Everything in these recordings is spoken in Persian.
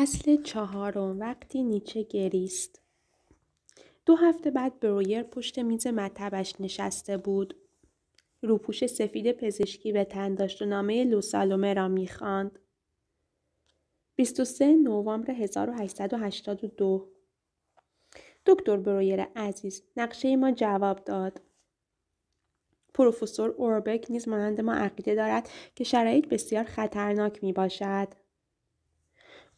فصل چهارم وقتی نیچه گریست دو هفته بعد برویر پشت میز مطبش نشسته بود. روپوش سفید پزشکی به تن داشت و نامه لوسالومه را میخواند. 23 نوامبر 1882 دکتر برویر عزیز نقشه ما جواب داد. پروفسور اوربک نیز مانند ما عقیده دارد که شرایط بسیار خطرناک می باشد.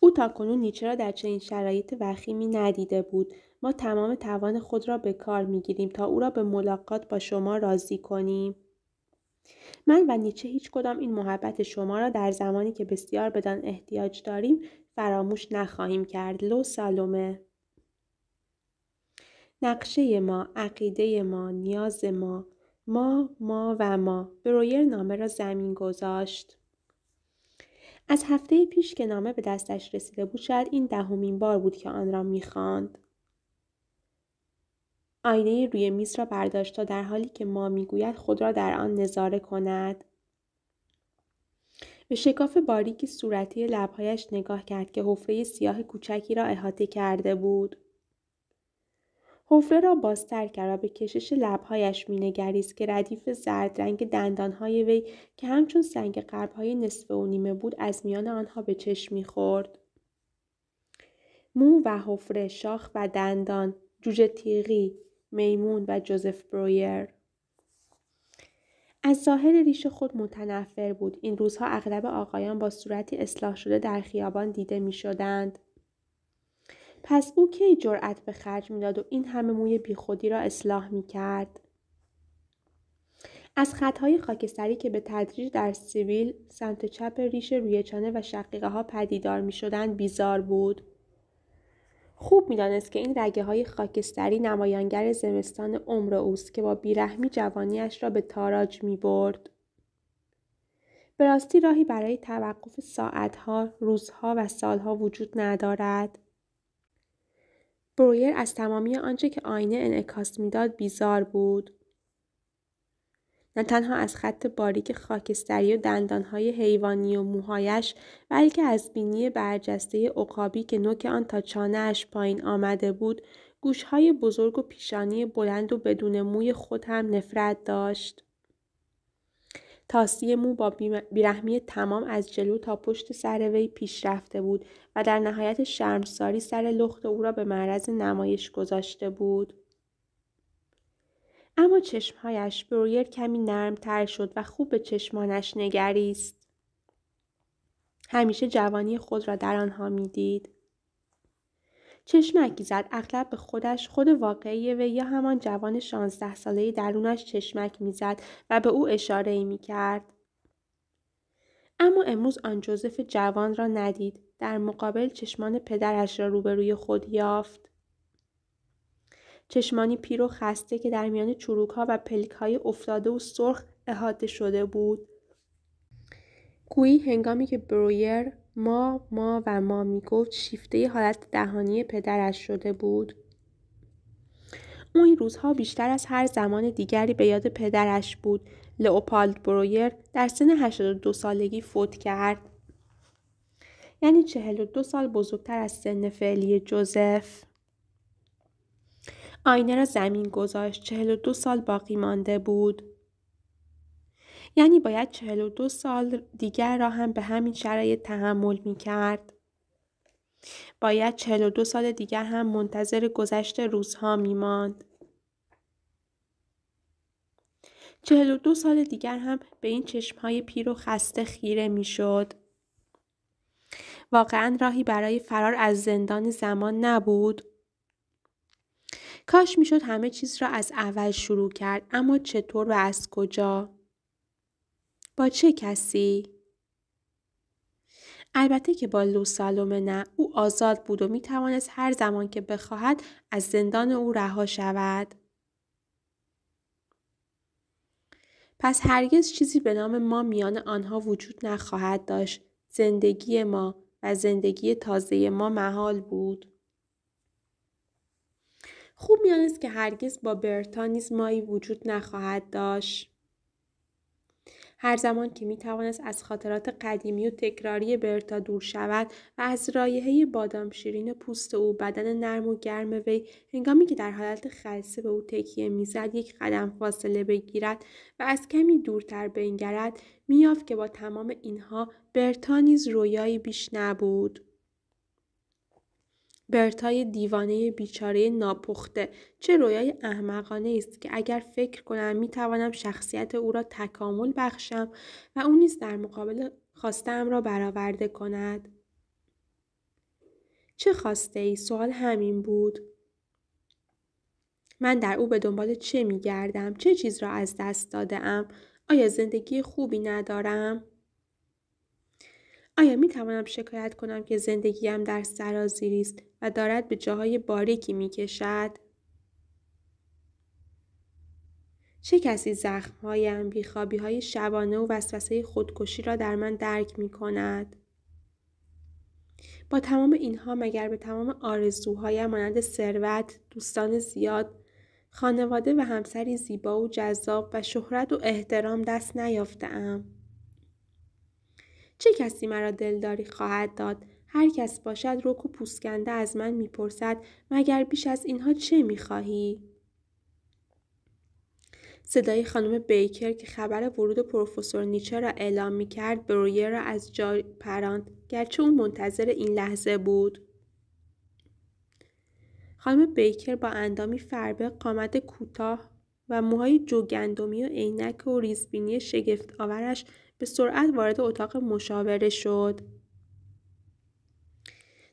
او کنون نیچه را در چنین شرایط وخیمی ندیده بود ما تمام توان خود را به کار میگیریم تا او را به ملاقات با شما راضی کنیم من و نیچه هیچ کدام این محبت شما را در زمانی که بسیار بدان احتیاج داریم فراموش نخواهیم کرد لو سالومه نقشه ما، عقیده ما، نیاز ما، ما، ما و ما به رویر نامه را زمین گذاشت. از هفته پیش که نامه به دستش رسیده بود شاید این دهمین بار بود که آن را میخواند آینه روی میز را برداشت تا در حالی که ما میگوید خود را در آن نظاره کند به شکاف باریکی صورتی لبهایش نگاه کرد که حفره سیاه کوچکی را احاطه کرده بود حفره را بازتر کرد و به کشش لبهایش مینگریست که ردیف زرد رنگ دندانهای وی که همچون سنگ قربهای نصف و نیمه بود از میان آنها به چشم میخورد مو و حفره شاخ و دندان جوجه تیغی میمون و جوزف برویر از ظاهر ریش خود متنفر بود این روزها اغلب آقایان با صورتی اصلاح شده در خیابان دیده می پس او کی جرأت به خرج میداد و این همه موی بیخودی را اصلاح میکرد از خطهای خاکستری که به تدریج در سیویل سمت چپ ریش روی چانه و شقیقه ها پدیدار می بیزار بود. خوب میدانست که این رگه های خاکستری نمایانگر زمستان عمر اوست که با بیرحمی جوانیش را به تاراج می برد. به راستی راهی برای توقف ساعتها، روزها و سالها وجود ندارد. برویر از تمامی آنچه که آینه انعکاس میداد بیزار بود نه تنها از خط باریک خاکستری و دندانهای حیوانی و موهایش بلکه از بینی برجسته عقابی که نوک آن تا چانهاش پایین آمده بود گوشهای بزرگ و پیشانی بلند و بدون موی خود هم نفرت داشت تاسی مو با بیرحمی تمام از جلو تا پشت سر وی پیش رفته بود و در نهایت شرمساری سر لخت او را به معرض نمایش گذاشته بود اما چشمهایش برویر کمی نرمتر شد و خوب به چشمانش نگریست همیشه جوانی خود را در آنها میدید چشمکی زد اغلب به خودش خود واقعی و یا همان جوان شانزده ساله درونش چشمک میزد و به او اشاره ای می کرد. اما امروز آن جوزف جوان را ندید. در مقابل چشمان پدرش را روبروی خود یافت. چشمانی پیر و خسته که در میان چروک ها و پلک های افتاده و سرخ احاطه شده بود. گویی هنگامی که برویر ما ما و ما گفت شیفته حالت دهانی پدرش شده بود او این روزها بیشتر از هر زمان دیگری به یاد پدرش بود لئوپالد برویر در سن 82 سالگی فوت کرد یعنی 42 سال بزرگتر از سن فعلی جوزف آینه را زمین گذاشت 42 سال باقی مانده بود یعنی باید 42 سال دیگر را هم به همین شرایط تحمل می کرد. باید 42 سال دیگر هم منتظر گذشت روزها می ماند. 42 سال دیگر هم به این چشمهای پیر و خسته خیره می شد. واقعا راهی برای فرار از زندان زمان نبود. کاش میشد همه چیز را از اول شروع کرد اما چطور و از کجا؟ با چه کسی؟ البته که با لوسالومه نه او آزاد بود و می توانست هر زمان که بخواهد از زندان او رها شود. پس هرگز چیزی به نام ما میان آنها وجود نخواهد داشت. زندگی ما و زندگی تازه ما محال بود. خوب میانست که هرگز با برتا مایی وجود نخواهد داشت. هر زمان که می توانست از خاطرات قدیمی و تکراری برتا دور شود و از رایحه بادام شیرین پوست او بدن نرم و گرم وی هنگامی که در حالت خلصه به او تکیه میزد یک قدم فاصله بگیرد و از کمی دورتر بنگرد مییافت که با تمام اینها برتا نیز رویایی بیش نبود برتای دیوانه بیچاره ناپخته چه رویای احمقانه است که اگر فکر کنم می توانم شخصیت او را تکامل بخشم و او نیز در مقابل خواستم را برآورده کند چه خواسته ای؟ سوال همین بود. من در او به دنبال چه می گردم؟ چه چیز را از دست داده ام؟ آیا زندگی خوبی ندارم؟ آیا می توانم شکایت کنم که زندگیم در سرازیری است و دارد به جاهای باریکی می کشد؟ چه کسی زخمهایم بیخوابی های شبانه و وسوسه خودکشی را در من درک می کند؟ با تمام اینها مگر به تمام آرزوهایم مانند ثروت دوستان زیاد خانواده و همسری زیبا و جذاب و شهرت و احترام دست نیافتم؟ چه کسی مرا دلداری خواهد داد هر کس باشد رک و پوسکنده از من میپرسد مگر بیش از اینها چه میخواهی صدای خانم بیکر که خبر ورود پروفسور نیچه را اعلام می کرد برویر را از جای پراند گرچه او منتظر این لحظه بود. خانم بیکر با اندامی فربه قامت کوتاه و موهای جوگندمی و عینک و ریزبینی شگفت آورش سرعت وارد اتاق مشاوره شد.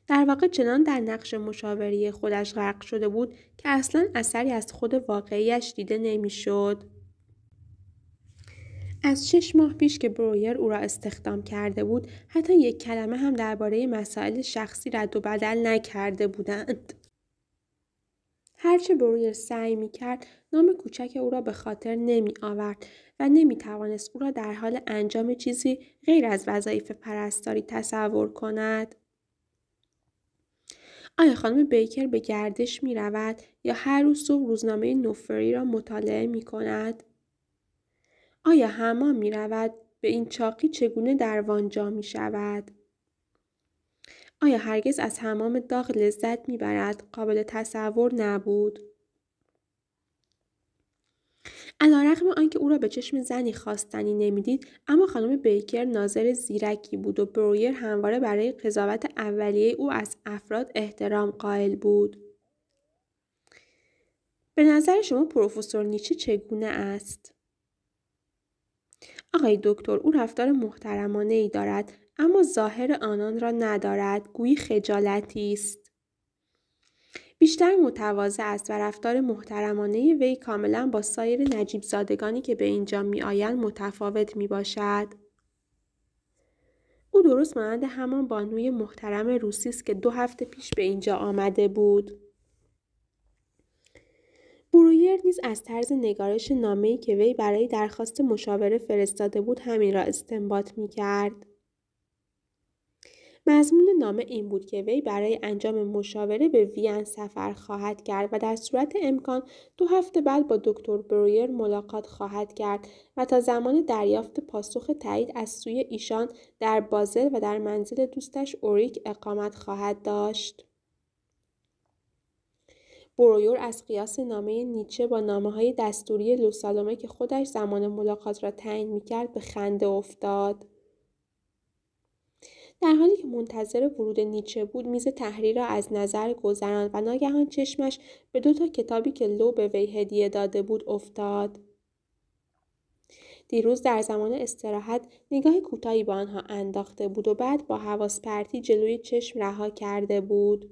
در واقع چنان در نقش مشاوری خودش غرق شده بود که اصلا اثری از خود واقعیش دیده نمیشد. از شش ماه پیش که برویر او را استخدام کرده بود حتی یک کلمه هم درباره مسائل شخصی رد و بدل نکرده بودند هرچه برویر سعی می کرد نام کوچک او را به خاطر نمی آورد و نمی توانست او را در حال انجام چیزی غیر از وظایف پرستاری تصور کند. آیا خانم بیکر به گردش می رود یا هر روز صبح روزنامه نفری را مطالعه می کند؟ آیا حمام می رود به این چاقی چگونه در وانجا می شود؟ آیا هرگز از حمام داغ لذت می برد؟ قابل تصور نبود؟ علیرغم آنکه او را به چشم زنی خواستنی نمیدید اما خانم بیکر ناظر زیرکی بود و برویر همواره برای قضاوت اولیه او از افراد احترام قائل بود به نظر شما پروفسور نیچه چگونه است آقای دکتر او رفتار محترمانه ای دارد اما ظاهر آنان را ندارد گویی خجالتی است بیشتر متواضع است و رفتار محترمانه وی کاملا با سایر نجیب زادگانی که به اینجا می آیند متفاوت می باشد. او درست مانند همان بانوی محترم روسی است که دو هفته پیش به اینجا آمده بود. برویر نیز از طرز نگارش نامه‌ای که وی برای درخواست مشاوره فرستاده بود همین را استنباط می کرد. مضمون نامه این بود که وی برای انجام مشاوره به وین سفر خواهد کرد و در صورت امکان دو هفته بعد با دکتر برویر ملاقات خواهد کرد و تا زمان دریافت پاسخ تایید از سوی ایشان در بازل و در منزل دوستش اوریک اقامت خواهد داشت. برویور از قیاس نامه نیچه با نامه های دستوری لوسالومه که خودش زمان ملاقات را تعیین می به خنده افتاد. در حالی که منتظر ورود نیچه بود میز تحریر را از نظر گذراند و ناگهان چشمش به دو تا کتابی که لو به وی هدیه داده بود افتاد دیروز در زمان استراحت نگاه کوتاهی به آنها انداخته بود و بعد با حواس پرتی جلوی چشم رها کرده بود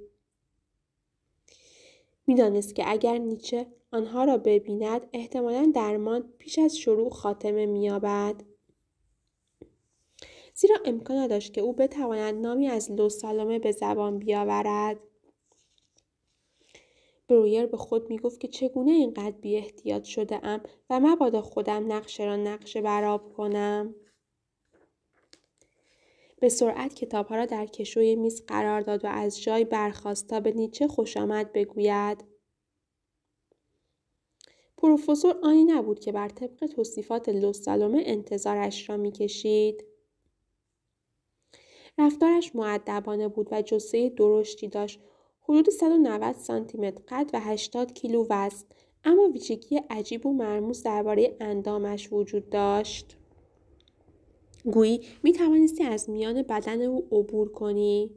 میدانست که اگر نیچه آنها را ببیند احتمالا درمان پیش از شروع خاتمه مییابد زیرا امکان نداشت که او بتواند نامی از لوسالومه به زبان بیاورد برویر به خود میگفت که چگونه اینقدر احتیاط شده ام و مبادا خودم نقشه را نقشه براب کنم به سرعت کتابها را در کشوی میز قرار داد و از جای برخواست تا به نیچه خوش آمد بگوید پروفسور آنی نبود که بر طبق توصیفات لوسالومه انتظارش را کشید. رفتارش معدبانه بود و جسه درشتی داشت حدود 190 متر قد و 80 کیلو وزن اما ویژگی عجیب و مرموز درباره اندامش وجود داشت گویی می توانستی از میان بدن او عبور کنی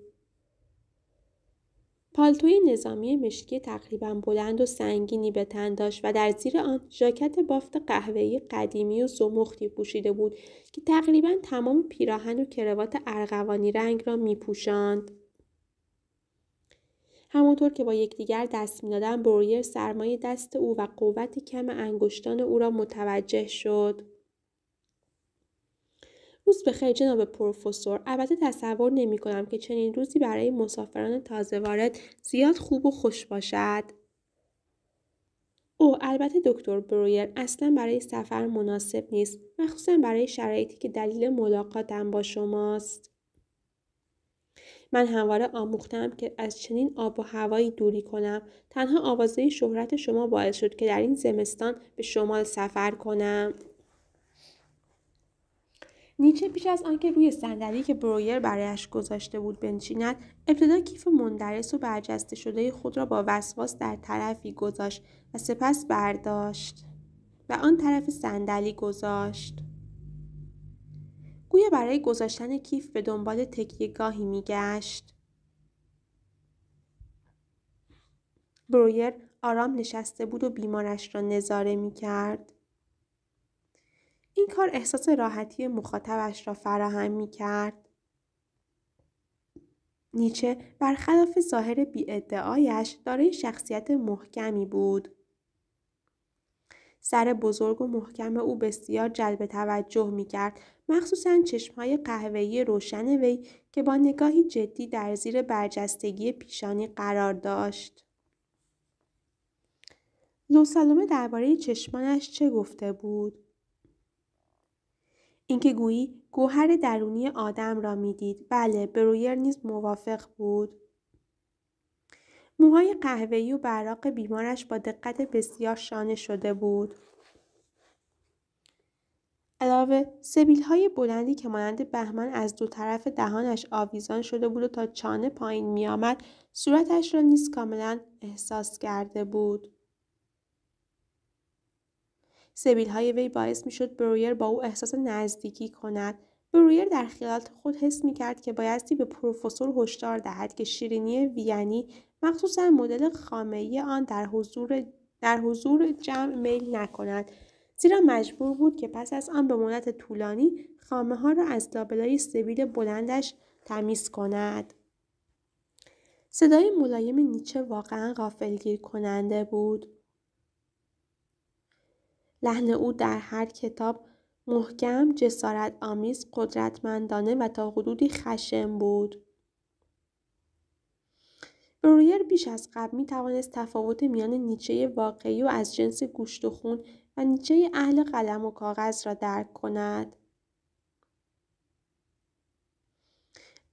پالتوی نظامی مشکی تقریبا بلند و سنگینی به تن داشت و در زیر آن ژاکت بافت قهوه‌ای قدیمی و زمختی پوشیده بود که تقریبا تمام پیراهن و کروات ارغوانی رنگ را میپوشاند همانطور که با یکدیگر دست میدادن برویر سرمایه دست او و قوت کم انگشتان او را متوجه شد روز بخیر جناب پروفسور البته تصور نمی کنم که چنین روزی برای مسافران تازه وارد زیاد خوب و خوش باشد او البته دکتر برویر اصلا برای سفر مناسب نیست مخصوصا برای شرایطی که دلیل ملاقاتم با شماست من همواره آموختم که از چنین آب و هوایی دوری کنم تنها آوازه شهرت شما باعث شد که در این زمستان به شمال سفر کنم نیچه پیش از آنکه روی صندلی که برویر برایش گذاشته بود بنشیند ابتدا کیف مندرس و برجسته شده خود را با وسواس در طرفی گذاشت و سپس برداشت و آن طرف صندلی گذاشت گویا برای گذاشتن کیف به دنبال تکیه گاهی میگشت برویر آرام نشسته بود و بیمارش را نظاره میکرد این کار احساس راحتی مخاطبش را فراهم می کرد. نیچه برخلاف ظاهر بی دارای شخصیت محکمی بود. سر بزرگ و محکم او بسیار جلب توجه می کرد مخصوصا چشمهای قهوهی روشن وی که با نگاهی جدی در زیر برجستگی پیشانی قرار داشت. لوسالومه درباره چشمانش چه گفته بود؟ اینکه گویی گوهر درونی آدم را میدید بله برویر نیز موافق بود موهای قهوه‌ای و براق بیمارش با دقت بسیار شانه شده بود علاوه سبیل های بلندی که مانند بهمن از دو طرف دهانش آویزان شده بود و تا چانه پایین می صورتش را نیز کاملا احساس کرده بود. سبیل های وی باعث میشد شد برویر با او احساس نزدیکی کند. برویر در خیالات خود حس می کرد که بایستی به پروفسور هشدار دهد که شیرینی وینی مخصوصا مدل ای آن در حضور در حضور جمع میل نکند زیرا مجبور بود که پس از آن به مدت طولانی خامه ها را از لابلای سبیل بلندش تمیز کند. صدای ملایم نیچه واقعا غافلگیر کننده بود. لحن او در هر کتاب محکم، جسارت آمیز، قدرتمندانه و تا حدودی خشم بود. برویر بیش از قبل می توانست تفاوت میان نیچه واقعی و از جنس گوشت و خون و نیچه اهل قلم و کاغذ را درک کند.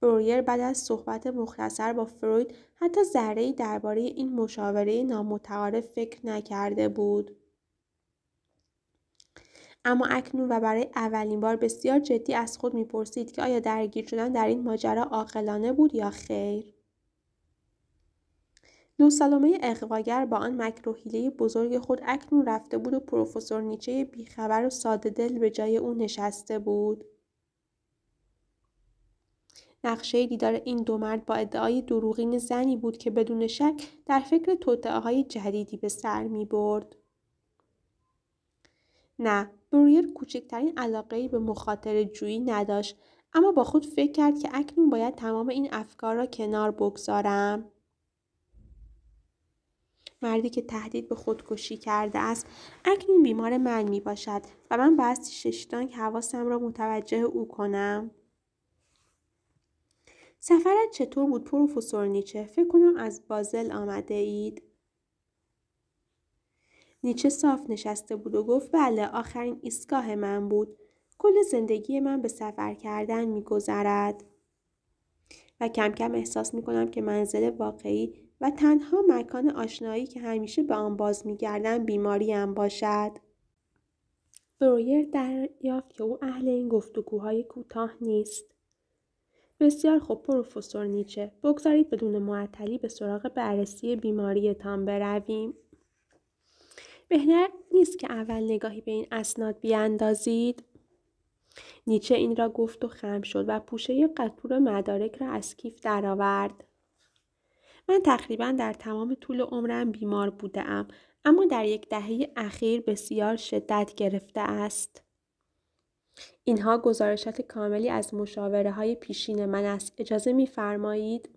برویر بعد از صحبت مختصر با فروید حتی ذره‌ای درباره این مشاوره نامتعارف فکر نکرده بود. اما اکنون و برای اولین بار بسیار جدی از خود میپرسید که آیا درگیر شدن در این ماجرا عاقلانه بود یا خیر نوسالومه اقواگر با آن مکروهیله بزرگ خود اکنون رفته بود و پروفسور نیچه بیخبر و ساده دل به جای او نشسته بود نقشه دیدار این دو مرد با ادعای دروغین زنی بود که بدون شک در فکر توطعه های جدیدی به سر می برد. نه برویر کوچکترین ای به مخاطر جویی نداشت اما با خود فکر کرد که اکنون باید تمام این افکار را کنار بگذارم مردی که تهدید به خودکشی کرده است اکنون بیمار من می باشد و من ششتان ششتانک حواسم را متوجه او کنم سفرت چطور بود پروفسور نیچه فکر کنم از بازل آمده اید نیچه صاف نشسته بود و گفت بله آخرین ایستگاه من بود. کل زندگی من به سفر کردن میگذرد. و کم کم احساس می کنم که منزل واقعی و تنها مکان آشنایی که همیشه به آن باز می بیماری هم باشد. برویر دریافت که او اهل این گفتگوهای کوتاه نیست. بسیار خوب پروفسور نیچه بگذارید بدون معطلی به سراغ بررسی بیماریتان برویم بهتر نیست که اول نگاهی به این اسناد بیاندازید نیچه این را گفت و خم شد و پوشه قطور مدارک را از کیف درآورد من تقریبا در تمام طول عمرم بیمار بوده ام اما در یک دهه اخیر بسیار شدت گرفته است اینها گزارشات کاملی از مشاوره های پیشین من است اجازه میفرمایید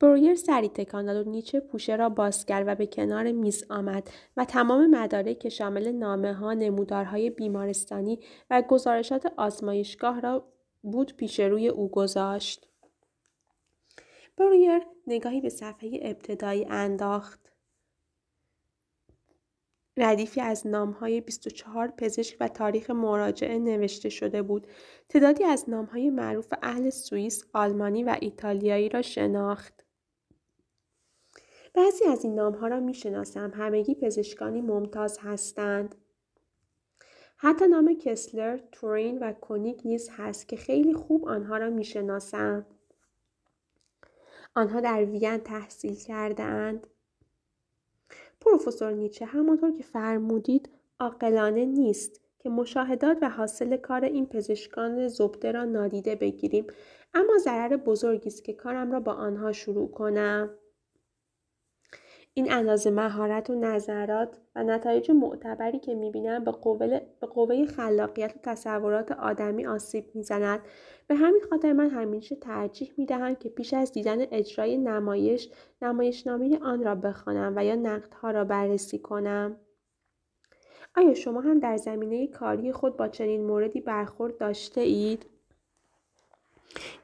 برویر سری تکان داد و نیچه پوشه را باز کرد و به کنار میز آمد و تمام مدارک که شامل نامه ها، نمودارهای بیمارستانی و گزارشات آزمایشگاه را بود پیش روی او گذاشت. برویر نگاهی به صفحه ابتدایی انداخت. ردیفی از نام های 24 پزشک و تاریخ مراجعه نوشته شده بود. تعدادی از نام های معروف اهل سوئیس، آلمانی و ایتالیایی را شناخت. بعضی از این نام ها را می شناسم همگی پزشکانی ممتاز هستند حتی نام کسلر، تورین و کونیک نیز هست که خیلی خوب آنها را می شناسم. آنها در وین تحصیل کرده اند. پروفسور نیچه همانطور که فرمودید عاقلانه نیست که مشاهدات و حاصل کار این پزشکان زبده را نادیده بگیریم اما ضرر بزرگی است که کارم را با آنها شروع کنم این اندازه مهارت و نظرات و نتایج معتبری که میبینم به قوه, به قوه خلاقیت و تصورات آدمی آسیب میزند به همین خاطر من همیشه ترجیح میدهم که پیش از دیدن اجرای نمایش نمایشنامه آن را بخوانم و یا نقدها را بررسی کنم آیا شما هم در زمینه کاری خود با چنین موردی برخورد داشته اید؟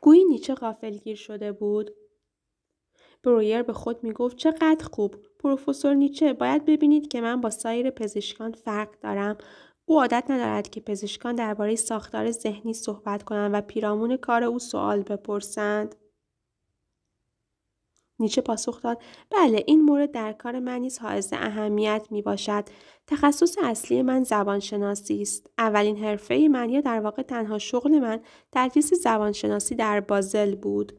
گویی نیچه غافلگیر شده بود برویر به خود می گفت چقدر خوب پروفسور نیچه باید ببینید که من با سایر پزشکان فرق دارم او عادت ندارد که پزشکان درباره ساختار ذهنی صحبت کنند و پیرامون کار او سوال بپرسند نیچه پاسخ داد بله این مورد در کار من نیز حائز اهمیت می باشد تخصص اصلی من زبانشناسی است اولین حرفه من یا در واقع تنها شغل من تدریس زبانشناسی در بازل بود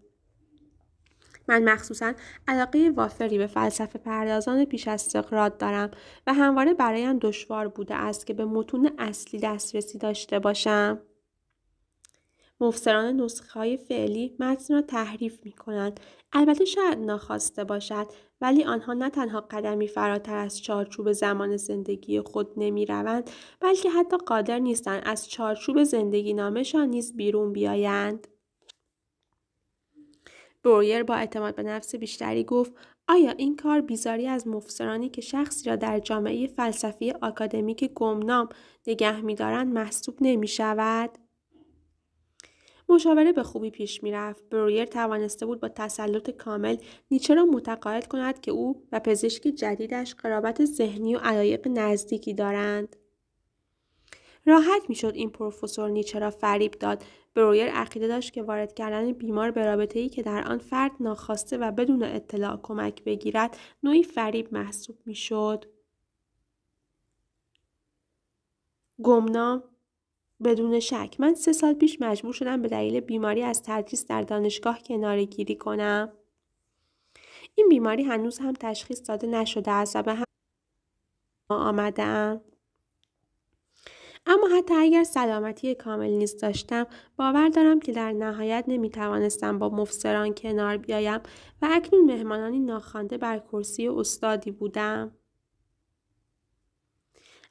من مخصوصا علاقه وافری به فلسفه پردازان پیش از سقراط دارم و همواره برایم دشوار بوده است که به متون اصلی دسترسی داشته باشم مفسران نسخه های فعلی متن را تحریف می کنند. البته شاید ناخواسته باشد ولی آنها نه تنها قدمی فراتر از چارچوب زمان زندگی خود نمی روند بلکه حتی قادر نیستند از چارچوب زندگی نامشان نیز بیرون بیایند. برویر با اعتماد به نفس بیشتری گفت آیا این کار بیزاری از مفسرانی که شخصی را در جامعه فلسفی آکادمیک گمنام نگه میدارند محسوب نمی شود؟ مشاوره به خوبی پیش میرفت برویر توانسته بود با تسلط کامل نیچه را متقاعد کند که او و پزشک جدیدش قرابت ذهنی و علایق نزدیکی دارند راحت میشد این پروفسور نیچه را فریب داد برویر عقیده داشت که وارد کردن بیمار به رابطه ای که در آن فرد ناخواسته و بدون اطلاع کمک بگیرد نوعی فریب محسوب میشد گمنام بدون شک من سه سال پیش مجبور شدم به دلیل بیماری از تدریس در دانشگاه کناره گیری کنم این بیماری هنوز هم تشخیص داده نشده است و به هم آمدم اما حتی اگر سلامتی کامل نیست داشتم باور دارم که در نهایت نمیتوانستم با مفسران کنار بیایم و اکنون مهمانانی ناخوانده بر کرسی استادی بودم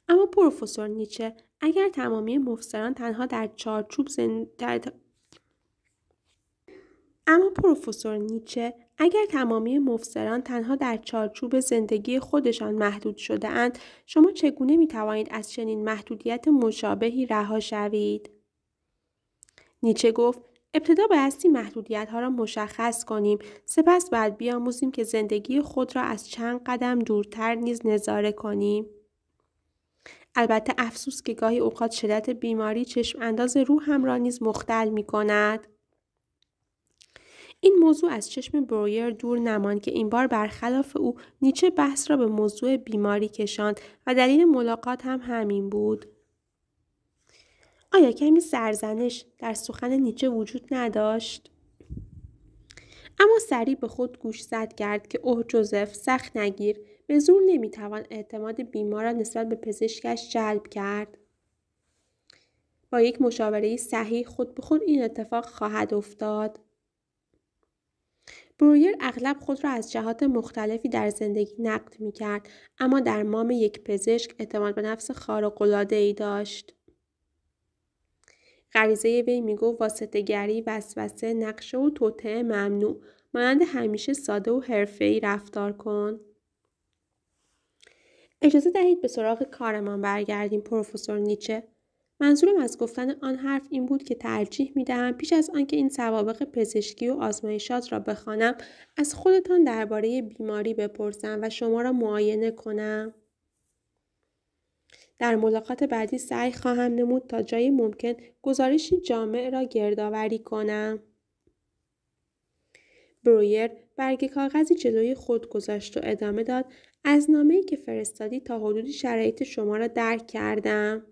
اما پروفسور نیچه اگر تمامی مفسران تنها در چارچوب زندگی اما پروفسور نیچه اگر تمامی مفسران تنها در چارچوب زندگی خودشان محدود شده اند، شما چگونه می توانید از چنین محدودیت مشابهی رها شوید؟ نیچه گفت ابتدا بایستی محدودیت ها را مشخص کنیم سپس باید بیاموزیم که زندگی خود را از چند قدم دورتر نیز نظاره کنیم البته افسوس که گاهی اوقات شدت بیماری چشم انداز روح هم را نیز مختل می کند این موضوع از چشم برویر دور نماند که این بار برخلاف او نیچه بحث را به موضوع بیماری کشاند و دلیل ملاقات هم همین بود آیا کمی سرزنش در سخن نیچه وجود نداشت اما سریع به خود گوش زد کرد که اوه جوزف سخت نگیر به زور نمیتوان اعتماد بیمار را نسبت به پزشکش جلب کرد با یک مشاوره صحیح خود به خود این اتفاق خواهد افتاد برویر اغلب خود را از جهات مختلفی در زندگی نقد می کرد اما در مام یک پزشک اعتماد به نفس خارقلاده ای داشت. غریزه وی می گفت واسطگری، وسوسه، نقشه و توطعه ممنوع. مانند همیشه ساده و حرفه‌ای رفتار کن. اجازه دهید به سراغ کارمان برگردیم پروفسور نیچه منظورم از گفتن آن حرف این بود که ترجیح می دهم پیش از آنکه این سوابق پزشکی و آزمایشات را بخوانم از خودتان درباره بیماری بپرسم و شما را معاینه کنم. در ملاقات بعدی سعی خواهم نمود تا جای ممکن گزارشی جامع را گردآوری کنم. برویر برگ کاغذی جلوی خود گذاشت و ادامه داد از نامه‌ای که فرستادی تا حدودی شرایط شما را درک کردم.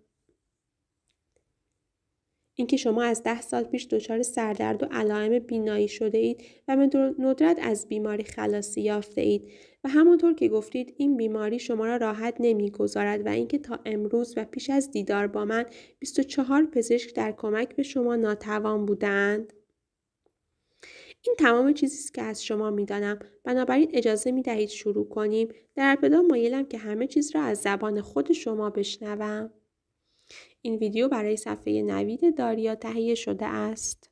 اینکه شما از ده سال پیش دچار سردرد و علائم بینایی شده اید و به ندرت از بیماری خلاصی یافته اید و همانطور که گفتید این بیماری شما را راحت نمیگذارد و اینکه تا امروز و پیش از دیدار با من 24 پزشک در کمک به شما ناتوان بودند این تمام چیزی است که از شما میدانم بنابراین اجازه می دهید شروع کنیم در ابتدا مایلم که همه چیز را از زبان خود شما بشنوم این ویدیو برای صفحه نوید داریا تهیه شده است.